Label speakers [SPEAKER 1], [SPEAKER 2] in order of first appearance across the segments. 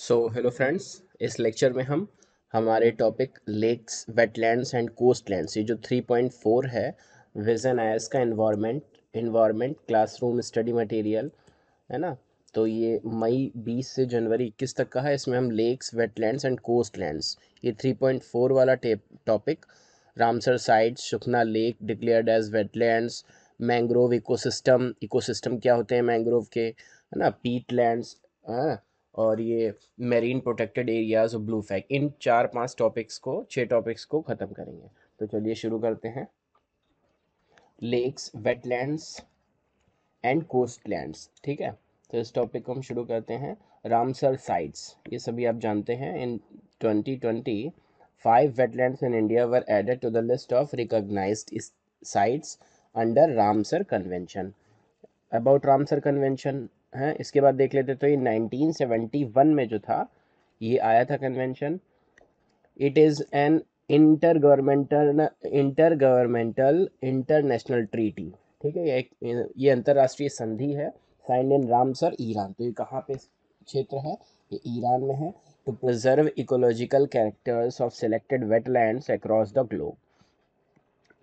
[SPEAKER 1] सो hello friends इस lecture में हम हमारे topic lakes wetlands and coast lands ये जो 3.4 है विजन आयस का environment environment classroom study material है ना तो ये मई 20 से जनवरी 21 तक का है इसमें हम lakes wetlands and coast lands ये 3.4 वाला topic Ramsar site Sukhna lake declared as wetlands mangrove ecosystem ecosystem क्या होते हैं मैंग्रोव के है ना पीट लैंड्स है और ये मेरीन प्रोटेक्टेड एरियाज़ और ब्लू फैग इन चार पांच टॉपिक्स को छह टॉपिक्स को ख़त्म करेंगे तो चलिए शुरू करते हैं lakes wetlands and coast lands ठीक है तो इस टॉपिक को हम शुरू करते हैं रामसर साइट्स ये सभी आप जानते हैं in twenty five wetlands in India were added to the list of recognise sites under Ramsar convention about Ramsar convention हैं इसके बाद देख लेते तो ये 1971 में जो था ये आया था convention it is an inter governmental inter governmental international treaty ठीक है ये एक ये अंतर्राष्ट्रीय संधि है साइंड इन रामसर ईरान तो ये कहाँ पे क्षेत्र है ये ईरान में है to preserve ecological characters of selected wetlands across the globe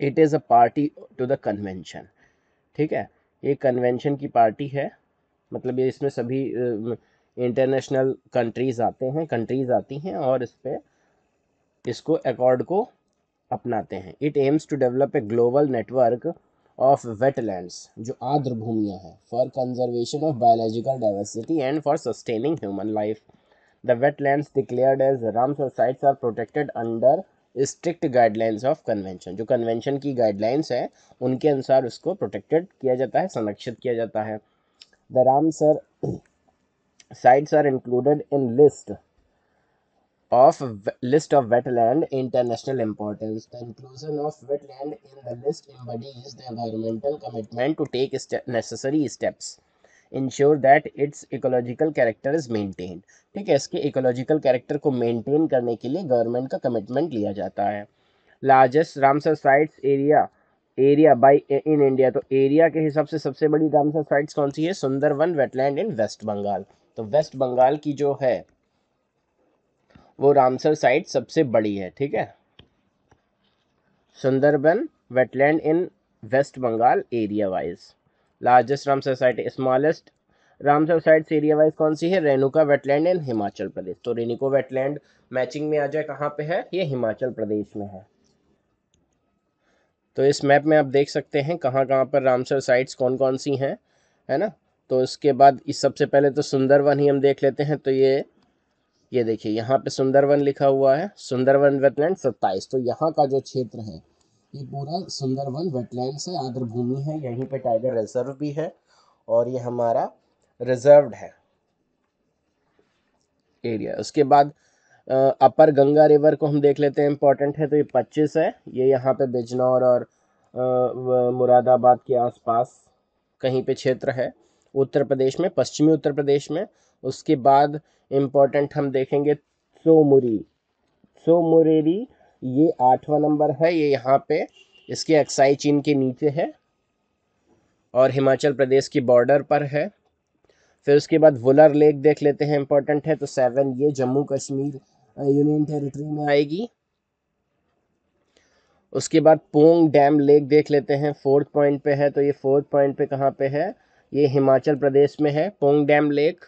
[SPEAKER 1] it is a party to the convention ठीक है ये कन्वेंशन की पार्टी है मतलब ये इसमें सभी इंटरनेशनल कंट्रीज़ आते हैं कंट्रीज़ आती हैं और इस पर इसको अकॉर्ड को अपनाते हैं it aims to develop a global network of wetlands जो आर्द्र भूमियाँ हैं for conservation of biological diversity and for sustaining human life the wetlands declared as Ramsar sites are protected under strict guidelines of convention जो convention की guidelines है उनके अनुसार उसको प्रोटेक्टेड किया जाता है संरक्षित किया जाता है the ramsar sites are included in list of list of wetland international importance the inclusion of wetland in the list embodies the environmental commitment to take st necessary steps ensure that its ecological character is maintain ठीक है इसके ecological character को maintain करने के लिए government का commitment लिया जाता है largest Ramsar sites area area by in India तो एरिया के हिसाब से सबसे बड़ी रामसर साइट्स कौन सी है सुंदरवन वेटलैंड इन वेस्ट बंगाल तो वेस्ट बंगाल की जो है वो रामसर साइट सबसे बड़ी है ठीक है Sundarban wetland in West Bengal area wise largest Ramsar site smallest Ramsar sites area wise कौन सी है रेणुका वेटलैंड इन हिमाचल प्रदेश तो रेणुको वेटलैंड मैचिंग में आ जाए कहाँ पे है ये हिमाचल प्रदेश में है तो इस मैप में आप देख सकते हैं कहाँ कहाँ पर रामसर साइट्स कौन कौन सी हैं है ना तो इसके बाद इस सबसे पहले तो सुंदरवन ही हम देख लेते हैं तो ये ये देखिए यहाँ पे सुंदरवन लिखा हुआ है सुंदरवन वेटलैंड सत्ताईस तो यहाँ का जो क्षेत्र है ये पूरा सुंदरवन वेटलैंड से भूमि है यहीं पे टाइगर रिजर्व भी है और ये हमारा रिजर्व्ड है एरिया उसके बाद अपर गंगा रिवर को हम देख लेते हैं इम्पॉर्टेंट है तो ये पच्चीस है ये यहाँ पे बिजनौर और मुरादाबाद के आसपास कहीं पे क्षेत्र है उत्तर प्रदेश में पश्चिमी उत्तर प्रदेश में उसके बाद इम्पोर्टेंट हम देखेंगे सोमुरी सोमुरेरी ये आठवां नंबर है ये यहाँ पे इसके एक्साई चीन के नीचे है और हिमाचल प्रदेश की बॉर्डर पर है फिर उसके बाद वुलर लेक देख लेते हैं इंपॉर्टेंट है तो सेवन ये जम्मू कश्मीर यूनियन टेरिटरी में आएगी उसके बाद पोंग डैम लेक देख लेते हैं फोर्थ पॉइंट पे है तो ये फोर्थ पॉइंट पे कहाँ पे है ये हिमाचल प्रदेश में है पोंग डैम लेक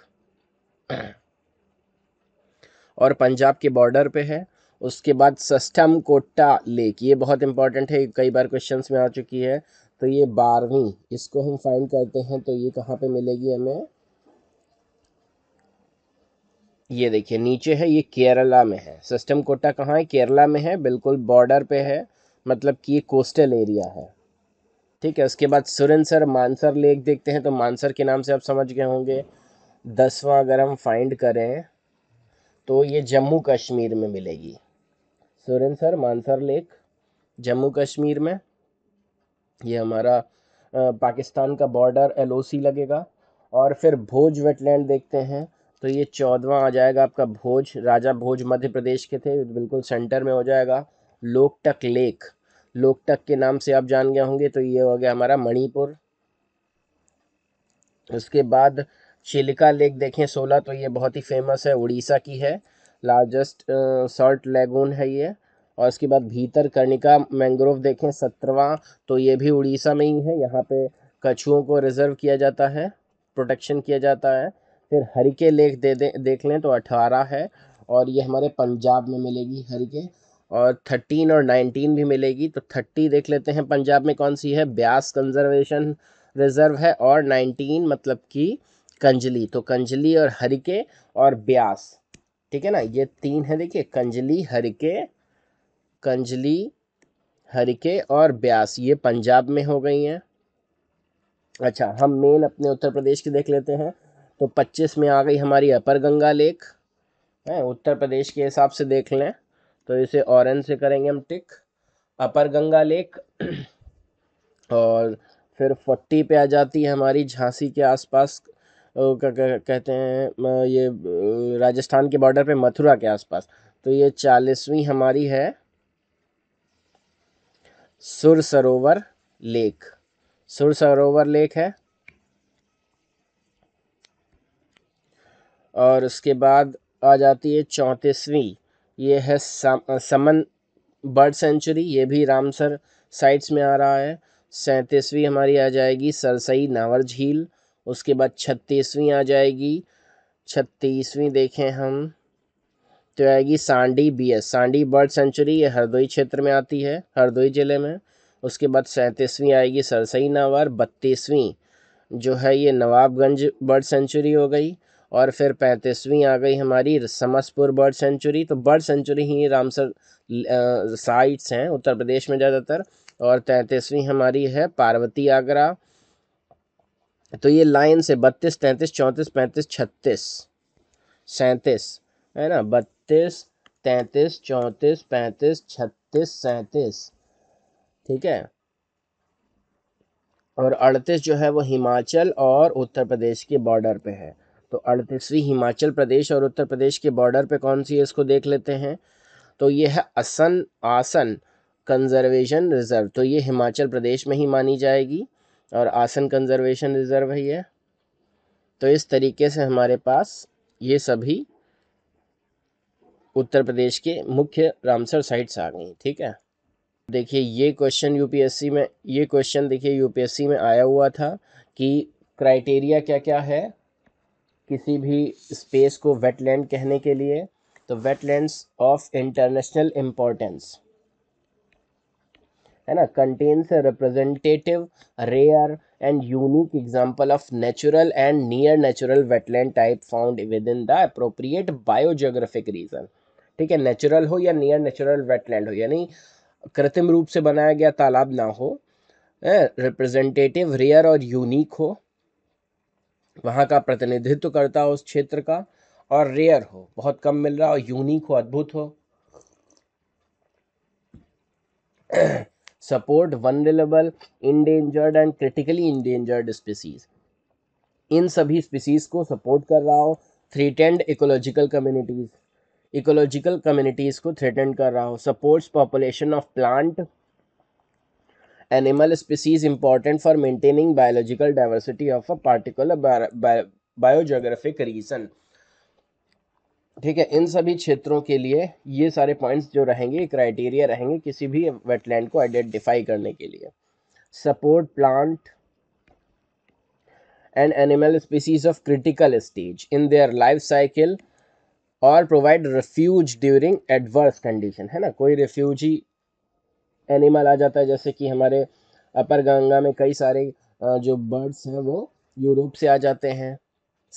[SPEAKER 1] और पंजाब के बॉर्डर पे है उसके बाद सस्टम कोटा लेक ये बहुत इंपॉर्टेंट है कई बार क्वेश्चन में आ चुकी है तो ये बारहवीं इसको हम फाइंड करते हैं तो ये कहाँ पे मिलेगी हमें ये देखिए नीचे है ये केरला में है सिस्टम कोटा कहाँ है केरला में है बिल्कुल बॉर्डर पे है मतलब कि ये कोस्टल एरिया है ठीक है उसके बाद सुरेंसर मानसर लेक देखते हैं तो मानसर के नाम से आप समझ गए होंगे दसवां अगर हम फाइंड करें तो ये जम्मू कश्मीर में मिलेगी सुरेंसर मानसर लेक जम्मू कश्मीर में ये हमारा पाकिस्तान का बॉर्डर एलओसी लगेगा और फिर भोज वेटलैंड देखते हैं तो ये चौदवा आ जाएगा आपका भोज राजा भोज मध्य प्रदेश के थे बिल्कुल सेंटर में हो जाएगा लोकटक लेक लोकटक के नाम से आप जान गए होंगे तो ये हो गया हमारा मणिपुर उसके बाद चिलिका लेक देखें सोलह तो ये बहुत ही फेमस है उड़ीसा की है लार्जेस्ट सॉल्ट लेगून है ये और उसके बाद भीतर कर्णिका मैंग्रोव देखें सत्रवा तो ये भी उड़ीसा में ही है यहाँ पे कछुओं को रिजर्व किया जाता है प्रोटेक्शन किया जाता है फिर हरी के लेख दे दें देख लें तो अठारह है और ये हमारे पंजाब में मिलेगी हरी के और थर्टीन और नाइनटीन भी मिलेगी तो थर्टी देख लेते हैं पंजाब में कौन सी है ब्यास कंजर्वेशन रिजर्व है और नाइनटीन मतलब कि कंजली तो कंजली और हरिके और ब्यास ठीक है ना ये तीन है देखिए कंजली हरिके कंजली हरिके और ब्यास ये पंजाब में हो गई हैं अच्छा हम मेन अपने उत्तर प्रदेश की देख लेते हैं तो पच्चीस में आ गई हमारी अपर गंगा लेक है उत्तर प्रदेश के हिसाब से देख लें तो इसे ऑरेंज से करेंगे हम टिक अपर गंगा लेक और फिर 40 पे आ जाती है हमारी झांसी के आसपास कहते हैं ये राजस्थान के बॉर्डर पे मथुरा के आसपास तो ये चालीसवीं हमारी है सुर सरोवर लेक सुर सरोवर लेक है और उसके बाद आ जाती है चौंतीसवीं ये है समन बर्ड सेंचुरी ये भी रामसर साइट्स में आ रहा है सैंतीसवीं हमारी आ जाएगी सरसई नावर झील उसके बाद छत्तीसवीं आ जाएगी छत्तीसवीं देखें हम तो आएगी Sandi B S Sandi bird sanctuary ये हरदोई क्षेत्र में आती है हरदोई ज़िले में उसके बाद सैंतीसवीं आएगी सरसई नावर बत्तीसवीं जो है ये नवाबगंज बर्ड सेंचुरी हो गई और फिर पैंतीसवीं आ गई हमारी समसपुर बर्ड सेंचुरी तो बर्ड सेंचुरी ही रामसर साइट्स हैं उत्तर प्रदेश में ज़्यादातर और तैंतीसवीं हमारी है पार्वती आगरा तो ये लाइन से बत्तीस तैंतीस चौंतीस पैंतीस छत्तीस सैंतीस है ना बत्तीस तैंतीस चौंतीस पैंतीस छत्तीस सैंतीस ठीक है और अड़तीस जो है वो हिमाचल और उत्तर प्रदेश के बॉर्डर पे है तो अड़तीसवीं हिमाचल प्रदेश और उत्तर प्रदेश के बॉर्डर पे कौन सी है इसको देख लेते हैं तो ये है असन आसन कंजर्वेशन रिज़र्व तो ये हिमाचल प्रदेश में ही मानी जाएगी और आसन कंजर्वेशन रिज़र्व है ये तो इस तरीके से हमारे पास ये सभी उत्तर प्रदेश के मुख्य रामसर साइट्स आ गई ठीक है देखिए ये क्वेश्चन यूपीएससी में ये क्वेश्चन देखिए यूपीएससी में आया हुआ था कि क्राइटेरिया क्या क्या है किसी भी स्पेस को वेटलैंड कहने के लिए तो वेटलैंड्स ऑफ इंटरनेशनल इम्पोर्टेंस है ना contains representative rare and unique example of natural and near natural wetland type found within the appropriate biogeographic region ठीक है नेचुरल हो या नियर नेचुरल वेटलैंड हो यानी कृत्रिम रूप से बनाया गया तालाब ना हो रिप्रेजेंटेटिव रेयर और यूनिक हो वहाँ का प्रतिनिधित्व करता हो उस क्षेत्र का और रेयर हो बहुत कम मिल रहा हो यूनिक हो अद्भुत हो support vulnerable endangered and critically endangered species इन सभी स्पीसीज को सपोर्ट कर रहा हो threatened ecological communities ecological communities को थ्रेटेंड कर रहा हो supports population of plant animal species important for maintaining biological diversity of a particular biogeographic region ठीक है इन सभी क्षेत्रों के लिए ये सारे पॉइंट्स जो रहेंगे क्राइटेरिया रहेंगे किसी भी वेटलैंड को आइडेंटिफाई करने के लिए support plant and animal species of critical stage in their life cycle और provide refuge during adverse condition है ना कोई रिफ्यूजी एनिमल आ जाता है जैसे कि हमारे अपर गंगा में कई सारे जो बर्ड्स हैं वो यूरोप से आ जाते हैं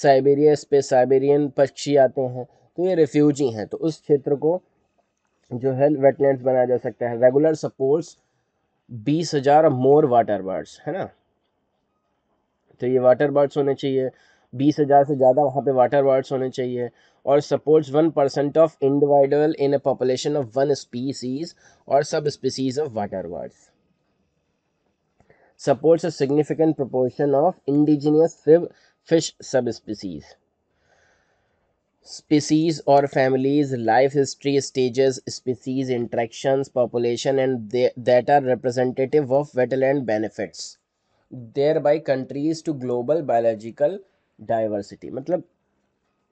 [SPEAKER 1] साइबेरिया पे साइबेरियन पक्षी आते हैं तो ये रेफ्यूजी हैं तो उस क्षेत्र को जो है वेटलैंड्स बनाया जा सकता है रेगुलर सपोर्ट्स बीस हज़ार मोर वाटर बर्ड्स है ना तो ये वाटर बर्ड्स होने चाहिए बीस हज़ार से ज़्यादा वहाँ पे वाटर वर्ड्स होने चाहिए और supports one percent of individual in a population of one species और subspecies of water birds supports a significant proportion of indigenous fish subspecies species और families life history stages species interaction population and that are representative of wetland benefits thereby countries to global biological diversity मतलब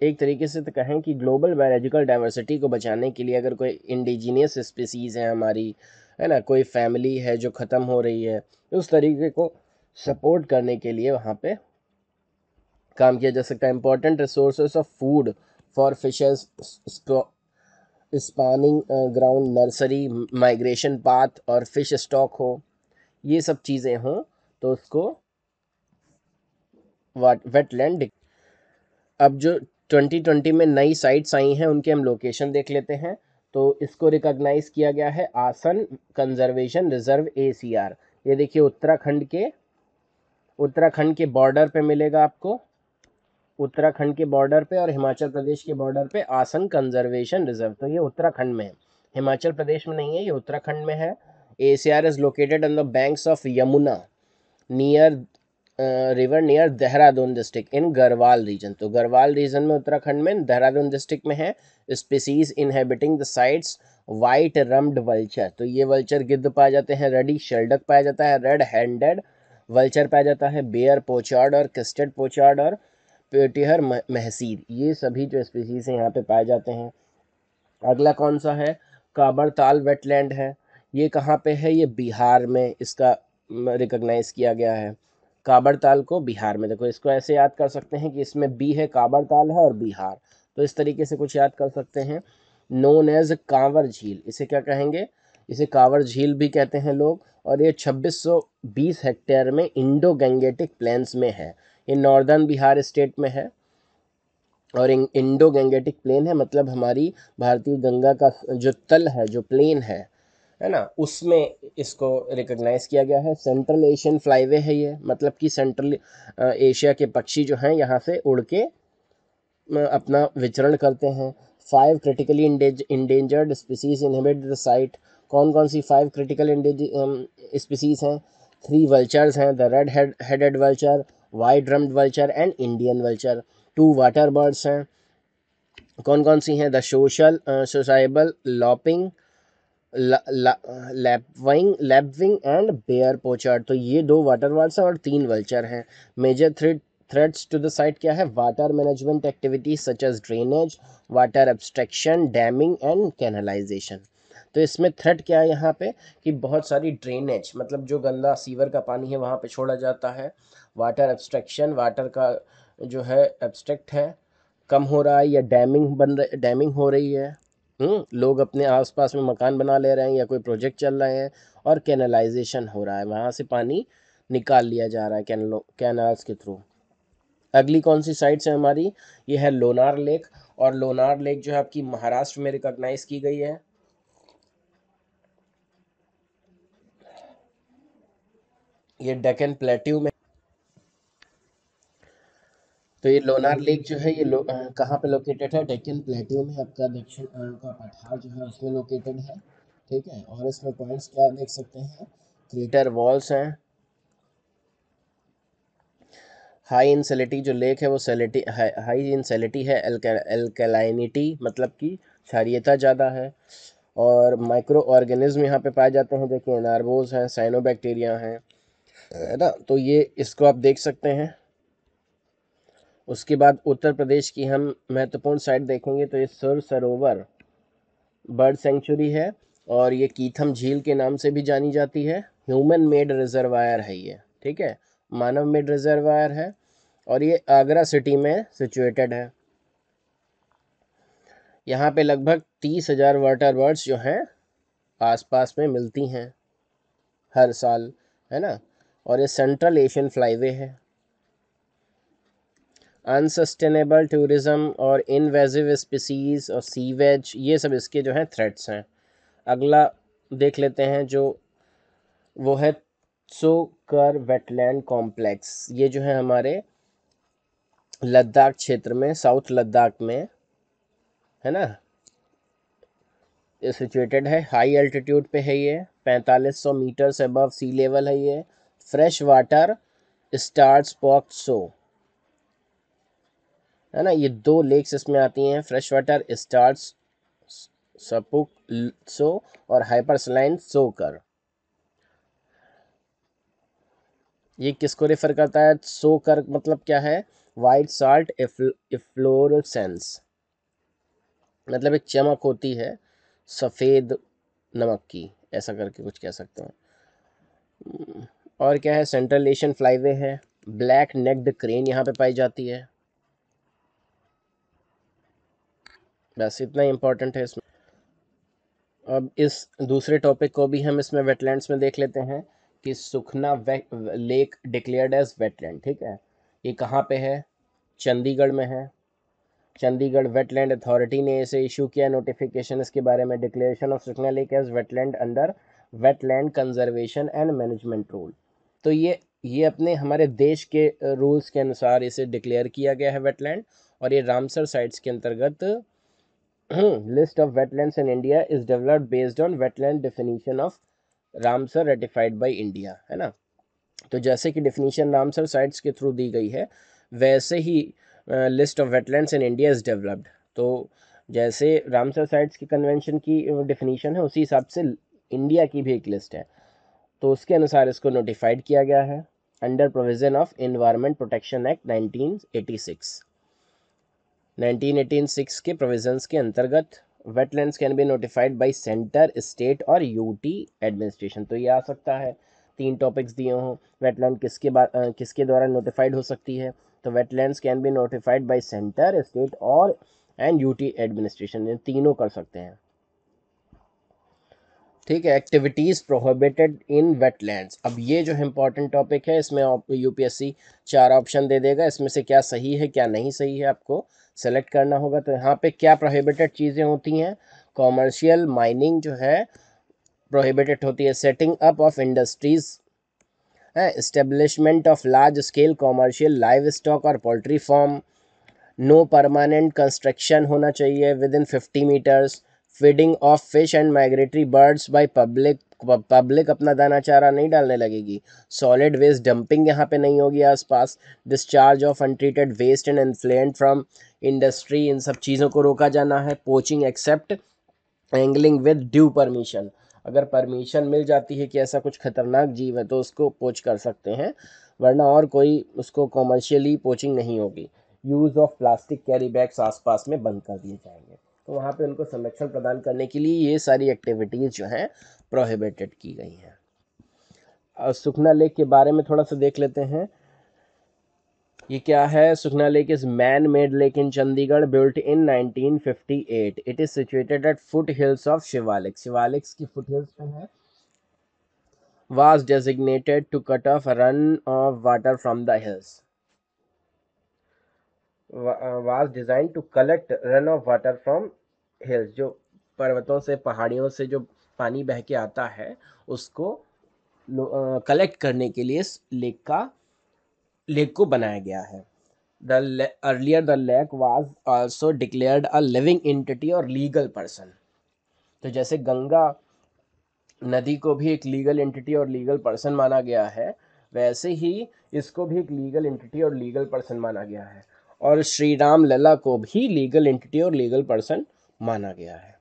[SPEAKER 1] एक तरीके से तो कहें कि global biological diversity को बचाने के लिए अगर कोई इंडिजीनियस स्पीसीज़ है हमारी है ना कोई फैमिली है जो ख़त्म हो रही है तो उस तरीके को सपोर्ट करने के लिए वहाँ पे काम किया जा सकता है important resource of food for fishes spawning ground nursery migration path और फिश स्टॉक हो ये सब चीज़ें हों तो उसको वेट लैंड अब जो 2020 में नई साइट्स आई हैं उनके हम लोकेशन देख लेते हैं तो इसको रिकॉग्नाइज किया गया है आसन कंजर्वेशन रिजर्व एसीआर ये देखिए उत्तराखंड के उत्तराखंड के बॉर्डर पे मिलेगा आपको उत्तराखंड के बॉर्डर पे और हिमाचल प्रदेश के बॉर्डर पे आसन कंजर्वेशन रिजर्व तो ये उत्तराखंड में है हिमाचल प्रदेश में नहीं है ये उत्तराखंड में है A C R is located on the banks of Yamuna near river near Dehradun district in Garhwal region तो गरवाल रीजन में उत्तराखंड में देहरादून डिस्ट्रिक्ट में है species inhabiting the sites white rumped vulture तो ये वल्चर गिद्ध पाए जाते हैं रेडी शेल्डक पाया जाता है रेड हैंडेड वल्चर पाया जाता है बेयर पोचार्ड और किस्टेड पोचार्ड और पेटिहर महसीर ये सभी जो स्पीसीज हैं यहाँ पे पाए जाते हैं अगला कौन सा है काबरताल ताल वेटलैंड है ये कहाँ पे है ये बिहार में इसका रिकग्नाइज किया गया है काबर को बिहार में देखो इसको ऐसे याद कर सकते हैं कि इसमें बी है काबर है और बिहार तो इस तरीके से कुछ याद कर सकते हैं नोन एज कांवर झील इसे क्या कहेंगे इसे कांवर झील भी कहते हैं लोग और ये 2620 हेक्टेयर में इंडो गंगेटिक प्लेन्स में है ये नॉर्दर्न बिहार स्टेट में है और इंडो गंगेटिक प्लेन है मतलब हमारी भारतीय गंगा का जो तल है जो प्लेन है है ना उसमें इसको रिकग्नाइज़ किया गया है सेंट्रल एशियन फ्लाईवे है ये मतलब कि सेंट्रल एशिया के पक्षी जो हैं यहाँ से उड़ के अपना विचरण करते हैं five critically endangered species inhabit the site कौन कौन सी फाइव क्रिटिकल स्पीसीज हैं थ्री वल्चर्स हैं the red headed vulture white rumped vulture and Indian vulture two water birds हैं कौन कौन सी हैं the social sociable lapping lapwing lapwing and Baer pochard तो ये दो वाटर वार्ड्स हैं और तीन वल्चर हैं major threat threats to the site क्या है water management activities such as drainage water abstraction damming and canalization तो इसमें थ्रेट क्या है यहाँ पे कि बहुत सारी ड्रेनेज मतलब जो गंदा सीवर का पानी है वहाँ पे छोड़ा जाता है वाटर एब्स्ट्रैक्शन वाटर का जो है एब्स्ट्रैक्ट है कम हो रहा है या डैमिंग बन रही डैमिंग हो रही है हम्म, लोग अपने आसपास में मकान बना ले रहे हैं या कोई प्रोजेक्ट चल रहे हैं और कैनलाइजेशन हो रहा है वहाँ से पानी निकाल लिया जा रहा है कैनलो के थ्रू अगली कौन सी साइट्स है हमारी ये है लोनार लेक और लोनार लेक जो है आपकी महाराष्ट्र में रिकॉग्नाइज की गई है ये डेकन प्लेट्यू में तो ये लोनार लेक जो है ये लो, कहाँ पे लोकेटेड है डेक्कन प्लेट्यू में आपका दक्षिण का पठार जो है उसमें लोकेटेड है ठीक है और इसमें पॉइंट्स क्या देख सकते हैं क्रेटर वॉल्स हैं हाई इंसेलिटी जो लेक है वो सेलिटी हाई इंसेलिटी है एल्केलाइनिटी मतलब कि क्षारियता ज़्यादा है और माइक्रो ऑर्गेनिज्म यहाँ पे पाए जाते हैं जो कि एनार्बोज हैं साइनोबैक्टीरिया हैं है ना तो ये इसको आप देख सकते हैं उसके बाद उत्तर प्रदेश की हम महत्वपूर्ण साइट देखेंगे तो ये सुर सरोवर बर्ड सेंचुरी है और ये कीथम झील के नाम से भी जानी जाती है ह्यूमन मेड रिजर्वायर है ये ठीक है मानव मेड रिजर्वायर है और ये आगरा सिटी में सिचुएटेड है यहाँ पे लगभग तीस हज़ार वाटर बर्ड्स जो हैं आसपास में मिलती हैं हर साल है ना और ये सेंट्रल एशियन फ्लाईवे है अनसस्टेनेबल टूरिज़म और इनवेजिव स्पीसीज़ और सीवेज ये सब इसके जो हैं थ्रेट्स हैं अगला देख लेते हैं जो वो है सो कर वेटलैंड कॉम्प्लेक्स ये जो है हमारे लद्दाख क्षेत्र में साउथ लद्दाख में है ना ये सिचुएटेड है हाई अल्टीट्यूड पे है ये पैंतालीस metre metres above sea level है ये फ्रेश वाटर स्टार्स पॉक्सो सो है ना ये दो लेक्स इसमें आती हैं फ्रेश वाटर स्टार्स सपुक सो और हाइपरसलाइन सोकर ये किसको रेफर करता है सोकर मतलब क्या है वाइट साल्ट इफ्लोरसेंस मतलब एक चमक होती है सफ़ेद नमक की ऐसा करके कुछ कह सकते हैं और क्या है सेंट्रल एशियन फ्लाईवे है ब्लैक नेक्ड क्रेन यहाँ पे पाई जाती है बस इतना इम्पोर्टेंट है इसमें अब इस दूसरे टॉपिक को भी हम इसमें वेटलैंड्स में देख लेते हैं कि Sukhna lake declared as wetland ठीक है ये कहाँ पे है चंडीगढ़ में है चंडीगढ़ वेटलैंड अथॉरिटी ने इसे इशू किया नोटिफिकेशन इसके बारे में declaration of Sukhna lake as wetland under wetland conservation and management rule तो ये ये अपने हमारे देश के रूल्स के अनुसार इसे डिक्लेयर किया गया है वेटलैंड और ये रामसर साइट्स के अंतर्गत Hmm, list of wetlands in India is developed based on wetland definition of Ramsar ratified by India है ना तो जैसे कि डिफिनीशन रामसर साइट्स के थ्रू दी गई है वैसे ही list of wetlands in India is developed तो जैसे रामसर साइट्स की कन्वेंशन की डिफिनीशन है उसी हिसाब से इंडिया की भी एक लिस्ट है तो उसके अनुसार इसको नोटिफाइड किया गया है under provision of environment protection act 1986 1986 के प्रोविजंस के अंतर्गत wetlands can be notified by centre state और यूटी एडमिनिस्ट्रेशन तो ये आ सकता है तीन टॉपिक्स दिए हों वेटलैंड किसके बाद किसके द्वारा नोटिफाइड हो सकती है तो wetlands can be notified by centre state और एंड यूटी एडमिनिस्ट्रेशन ये तीनों कर सकते हैं ठीक है एक्टिविटीज़ प्रोहिबिटेड इन वेटलैंड्स अब ये जो इंपॉर्टेंट टॉपिक है इसमें यूपीएससी चार ऑप्शन दे देगा इसमें से क्या सही है क्या नहीं सही है आपको सेलेक्ट करना होगा तो यहाँ पे क्या प्रोहिबिटेड चीज़ें होती हैं कॉमर्शियल माइनिंग जो है प्रोहिबिटेड होती है सेटिंग अप ऑफ इंडस्ट्रीज़ है establishment of large scale commercial livestock और poultry farm no permanent construction होना चाहिए within fifty metres feeding of fish and migratory birds by public public अपना दाना चारा नहीं डालने लगेगी सॉलिड वेस्ट डंपिंग यहाँ पे नहीं होगी आसपास discharge of untreated waste and influent from industry इन सब चीज़ों को रोका जाना है poaching except angling with due permission अगर परमिशन मिल जाती है कि ऐसा कुछ खतरनाक जीव है तो उसको पोच कर सकते हैं वरना और कोई उसको कॉमर्शियली पोचिंग नहीं होगी use of plastic carry bags आसपास में बंद कर दिए जाएंगे तो वहाँ पे उनको संरक्षण प्रदान करने के लिए ये सारी एक्टिविटीज़ जो हैं प्रोहिबिटेड की गई हैं और सुखना लेक के बारे में थोड़ा सा देख लेते हैं ये क्या है Sukhna lake is man made lake in Chandigarh built in 1958 it is situated at foothills of Shivalik Shivaliks की फुट हिल्स पे है was designated to cut off run off water from the hills was design to collect run off water from hills जो पर्वतों से पहाड़ियों से जो पानी बह के आता है उसको कलेक्ट करने के लिए इस लेक का लेक को बनाया गया है the earlier the lake was also declared a living entity और लीगल पर्सन तो जैसे गंगा नदी को भी एक लीगल एंटिटी और लीगल पर्सन माना गया है वैसे ही इसको भी एक लीगल एंटिटी और लीगल पर्सन माना गया है और श्री राम लला को भी लीगल एंटिटी और लीगल पर्सन माना गया है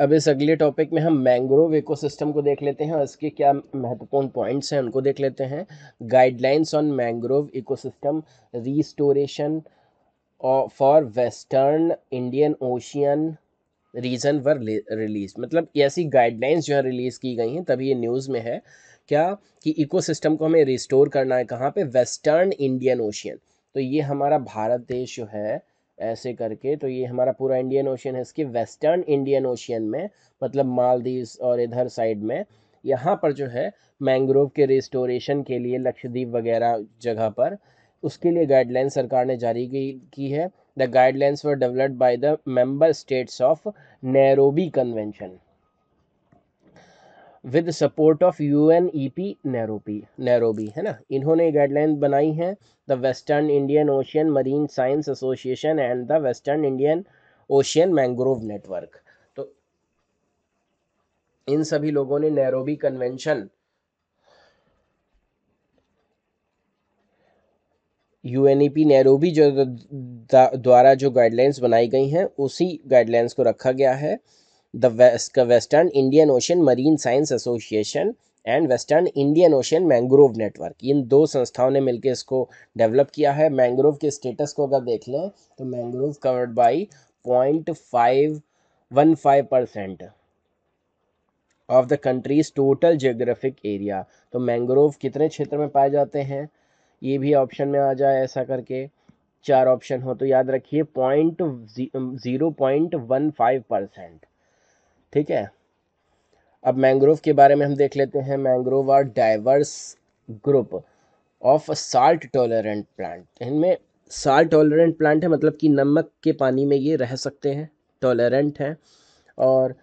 [SPEAKER 1] अब इस अगले टॉपिक में हम मैंग्रोव इकोसिस्टम को देख लेते हैं और इसके क्या महत्वपूर्ण पॉइंट्स हैं उनको देख लेते हैं guidelines on mangrove ecosystem restoration for western Indian Ocean region were release मतलब ऐसी गाइडलाइंस जो है रिलीज़ की गई हैं तभी ये न्यूज़ में है क्या कि इकोसिस्टम को हमें रिस्टोर करना है कहाँ पे वेस्टर्न इंडियन ओशियन तो ये हमारा भारत देश जो है ऐसे करके तो ये हमारा पूरा इंडियन ओशन है इसके वेस्टर्न इंडियन ओशियन में मतलब मालदीव्स और इधर साइड में यहाँ पर जो है मैंग्रोव के रिस्टोरेशन के लिए लक्षद्वीप वगैरह जगह पर उसके लिए गाइडलाइन सरकार ने जारी की, की है the guidelines were developed by the member states of Nairobi convention with support of U N E P Nairobi Nairobi है ना इन्होंने गाइडलाइन बनाई हैं the western Indian Ocean marine science association and the western Indian Ocean mangrove network तो इन सभी लोगों ने Nairobi convention U N E P Nairobi जो द्वारा जो गाइडलाइंस बनाई गई हैं उसी गाइडलाइंस को रखा गया है the western Indian Ocean marine science association and western Indian Ocean mangrove network इन दो संस्थाओं ने मिलकर इसको डेवलप किया है मैंग्रोव के स्टेटस को अगर देख लें तो mangrove covered by point five one five percent of the country's total geographic area तो मैंग्रोव कितने क्षेत्र में पाए जाते हैं ये भी ऑप्शन में आ जाए ऐसा करके चार ऑप्शन हो तो याद रखिए point zero point one five percent ठीक है अब मैंग्रोव के बारे में हम देख लेते हैं mangrove are diverse group of salt tolerant plant इनमें साल्ट टॉलरेंट प्लांट है मतलब कि नमक के पानी में ये रह सकते हैं टॉलरेंट हैं और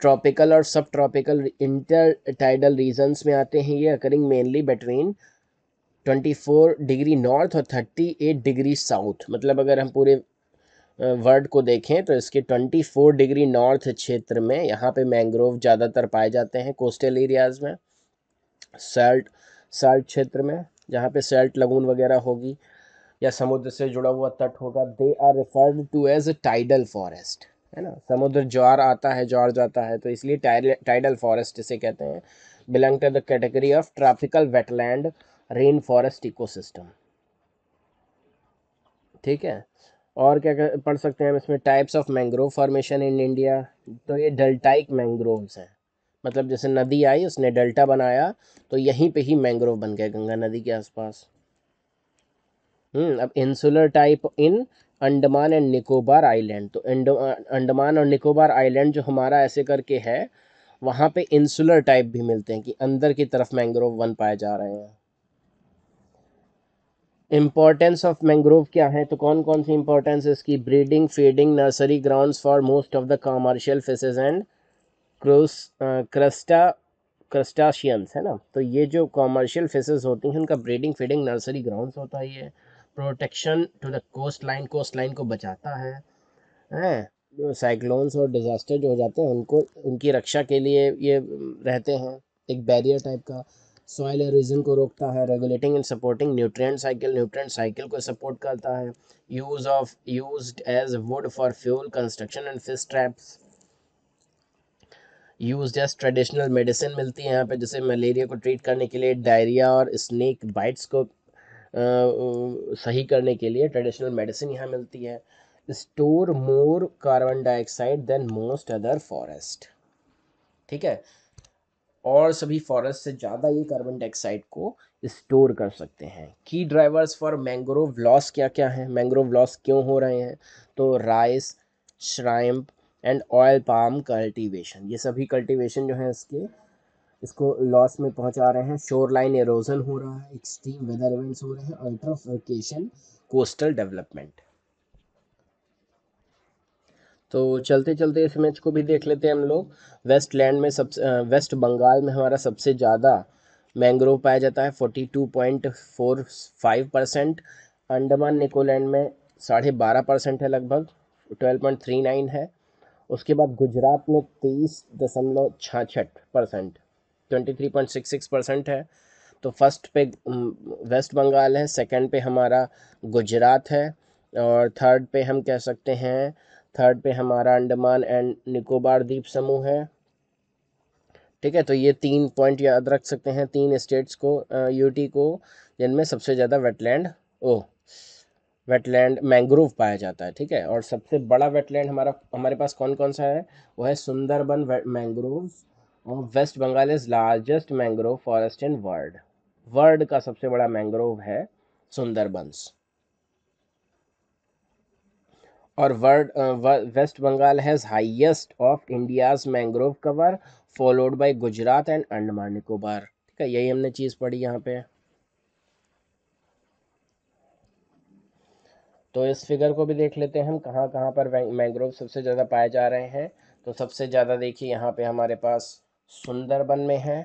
[SPEAKER 1] ट्रॉपिकल और सब ट्रॉपिकल इंटर टाइडल रीजन्स में आते हैं ये occurring mainly between 24 degree north और 38 डिग्री साउथ मतलब अगर हम पूरे वर्ल्ड को देखें तो इसके 24 डिग्री नॉर्थ क्षेत्र में यहाँ पे मैंग्रोव ज़्यादातर पाए जाते हैं कोस्टल एरियाज़ में सेल्ट सेल्ट क्षेत्र में जहाँ पे सेल्ट लगून वगैरह होगी या समुद्र से जुड़ा हुआ तट होगा they are referred to as tidal forest है ना समुद्र ज्वार आता है ज्वार जाता है तो इसलिए टाइडल फॉरेस्ट इसे कहते हैं belong to the category of tropical wetland rain forest ecosystem ठीक है और क्या कर, पढ़ सकते हैं हम इसमें types of mangrove formation in India तो ये डेल्टाइक मैंग्रोव्स हैं मतलब जैसे नदी आई उसने डेल्टा बनाया तो यहीं पे ही मैंग्रोव बन गए गंगा नदी के आसपास हम्म, अब insular type in Andaman and Nicobar island तो अंडमान और निकोबार आइलैंड जो हमारा ऐसे करके है वहाँ पे इंसुलर टाइप भी मिलते हैं कि अंदर की तरफ मैंग्रोव वन पाए जा रहे हैं इम्पॉर्टेंस ऑफ मैंग्रोव क्या है तो कौन कौन सी इंपॉर्टेंस इसकी breeding feeding nursery ground for most of the commercial fishes and cros crusta crustaceans है ना तो ये जो कॉमर्शियल फिशेज होती हैं उनका ब्रीडिंग फीडिंग नर्सरी ग्राउंड्स होता है ये protection to the coastline coastline को बचाता है साइक्लोन्स और डिज़ास्टर जो हो जाते हैं उनको उनकी रक्षा के लिए ये रहते हैं एक बैरियर टाइप का सॉइल एरोजन को रोकता है regulating and supporting nutrient cycle nutrient cycle को सपोर्ट करता है use of use as wood for fuel construction and fish traps use as traditional medicine मिलती है यहाँ पे जैसे मलेरिया को ट्रीट करने के लिए डायरिया और स्नेक बाइट्स को आ, सही करने के लिए ट्रेडिशनल मेडिसिन यहाँ मिलती है store more carbon dioxide than most other forest ठीक है और सभी फॉरेस्ट से ज़्यादा ये कार्बन डाइऑक्साइड को स्टोर कर सकते हैं की ड्राइवर्स फॉर मैंग्रोव लॉस क्या क्या हैं मैंग्रोव लॉस क्यों हो रहे हैं तो rice shrimp and oil palm cultivation ये सभी कल्टीवेशन जो है इसके इसको लॉस में पहुंचा रहे हैं शोर लाइन एरोजन हो रहा है एक्सट्रीम वेदर इवेंट्स हो रहे हैं अल्ट्राफिकेशन कोस्टल डेवलपमेंट तो चलते चलते इस मैच को भी देख लेते हैं हम लोग वेस्ट लैंड में सब वेस्ट बंगाल में हमारा सबसे ज़्यादा मैंग्रोव पाया जाता है forty two point four five percent Andaman निकोलैंड में साढ़े बारह परसेंट है लगभग ट्वेल्व पॉइंट थ्री नाइन है उसके बाद गुजरात में तेईस दशमलव छाछठ percent twenty three point six six percent है तो फर्स्ट पे वेस्ट बंगाल है सेकंड पे हमारा गुजरात है और थर्ड पे हम कह सकते हैं थर्ड पे हमारा अंडमान एंड निकोबार द्वीप समूह है ठीक है तो ये तीन पॉइंट याद रख सकते हैं तीन स्टेट्स को यूटी को जिनमें सबसे ज़्यादा वेटलैंड ओ वेटलैंड मैंग्रोव पाया जाता है ठीक है और सबसे बड़ा वेटलैंड हमारा हमारे पास कौन कौन सा है वो है सुंदरबन मैंग्रोव और West Bengal is largest mangrove forest in world world का सबसे बड़ा मैंग्रोव है सुंदरबंस और world West Bengal has highest of India's mangrove cover followed by Gujarat and Andaman Nicobar ठीक है यही हमने चीज़ पढ़ी यहाँ पे तो इस फिगर को भी देख लेते हैं हम कहाँ कहाँ पर मैंग्रोव सबसे ज़्यादा पाए जा रहे हैं तो सबसे ज़्यादा देखिए यहाँ पे हमारे पास सुंदरबन में है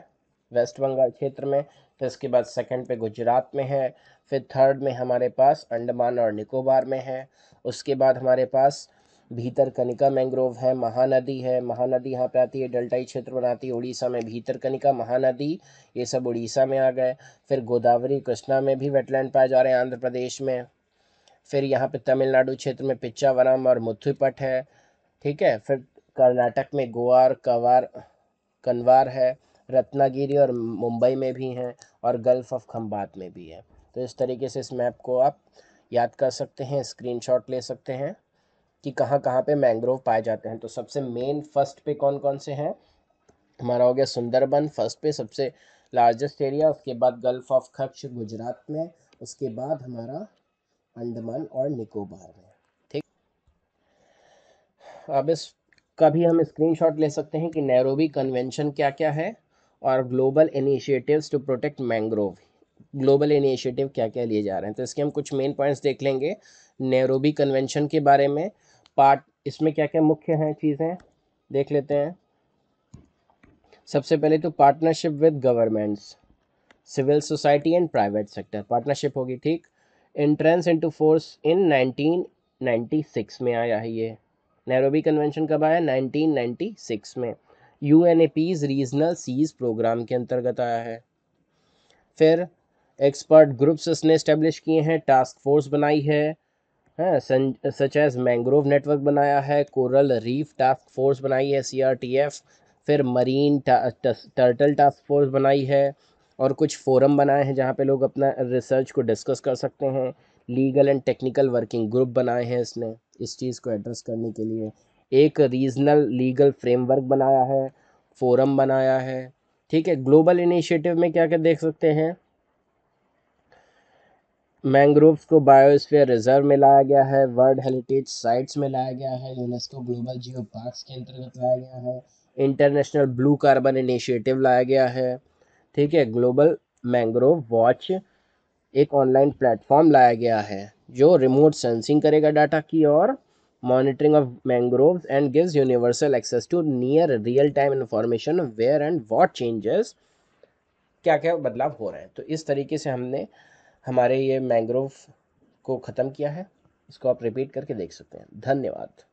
[SPEAKER 1] वेस्ट बंगाल क्षेत्र में फिर तो इसके बाद सेकंड पे गुजरात में है फिर थर्ड में हमारे पास अंडमान और निकोबार में है उसके बाद हमारे पास भीतर कनिका मैंग्रोव है महानदी है महानदी यहाँ पे आती है डेल्टाई क्षेत्र बनाती है उड़ीसा में भीतर कनिका महानदी ये सब उड़ीसा में आ गए फिर गोदावरी कृष्णा में भी वेटलैंड पाए जा रहे हैं आंध्र प्रदेश में फिर यहाँ पे तमिलनाडु क्षेत्र में पिच्चावरम और मुथुपट है ठीक है फिर कर्नाटक में गोवा और कवार कनवार है रत्नागिरी और मुंबई में भी हैं और गल्फ ऑफ खम्बात में भी है तो इस तरीके से इस मैप को आप याद कर सकते हैं स्क्रीनशॉट ले सकते हैं कि कहाँ कहाँ पे मैंग्रोव पाए जाते हैं तो सबसे मेन फर्स्ट पे कौन कौन से हैं हमारा हो गया सुंदरबन फर्स्ट पे सबसे लार्जेस्ट एरिया उसके बाद गल्फ ऑफ कच्छ गुजरात में उसके बाद हमारा अंडमान और निकोबार में ठीक अब इस कभी भी हम स्क्रीनशॉट ले सकते हैं कि नैरोबी कन्वेंशन क्या क्या है और global initiatives to protect mangrove global initiative क्या क्या लिए जा रहे हैं तो इसके हम कुछ मेन पॉइंट्स देख लेंगे नेहरूबी कन्वेंशन के बारे में पार्ट इसमें क्या क्या मुख्य हैं चीज़ें देख लेते हैं सबसे पहले तो partnership with governments civil society and private sector partnership होगी ठीक entrance into force in nineteen में आया है ये नैरोबी कन्वेंशन कब आया नाइनटीन में U N regional seas programme के अंतर्गत आया है फिर एक्सपर्ट ग्रुप्स उसने इस्टेब्लिश किए हैं टास्क फोर्स बनाई है हैं सच एज मैंग्रोव नेटवर्क बनाया है कोरल रीफ टास्क फोर्स बनाई है सीआरटीएफ फिर मरीन टा, टर्टल टास्क फोर्स बनाई है और कुछ फोरम बनाए हैं जहाँ पे लोग अपना रिसर्च को डिस्कस कर सकते हैं legal and technical working group बनाए हैं इसने इस चीज़ को एड्रेस करने के लिए एक रीजनल लीगल फ्रेमवर्क बनाया है फोरम बनाया है ठीक है ग्लोबल इनिशिएटिव में क्या क्या देख सकते हैं मैंग्रोव्स को बायोस्फीयर रिजर्व में लाया गया है वर्ल्ड हेरिटेज साइट्स में लाया गया है यूनेस्को ग्लोबल जियो पार्क्स के अंतर्गत लाया गया है इंटरनेशनल ब्लू कार्बन इनिशिएटिव लाया गया है ठीक है ग्लोबल मैंग्रोव वॉच एक ऑनलाइन प्लेटफॉर्म लाया गया है जो रिमोट सेंसिंग करेगा डाटा की और monitoring of mangrove and gives universal access to near real time information where and what changes क्या क्या बदलाव हो रहे हैं तो इस तरीके से हमने हमारे ये मैंग्रोव को ख़त्म किया है इसको आप रिपीट करके देख सकते हैं धन्यवाद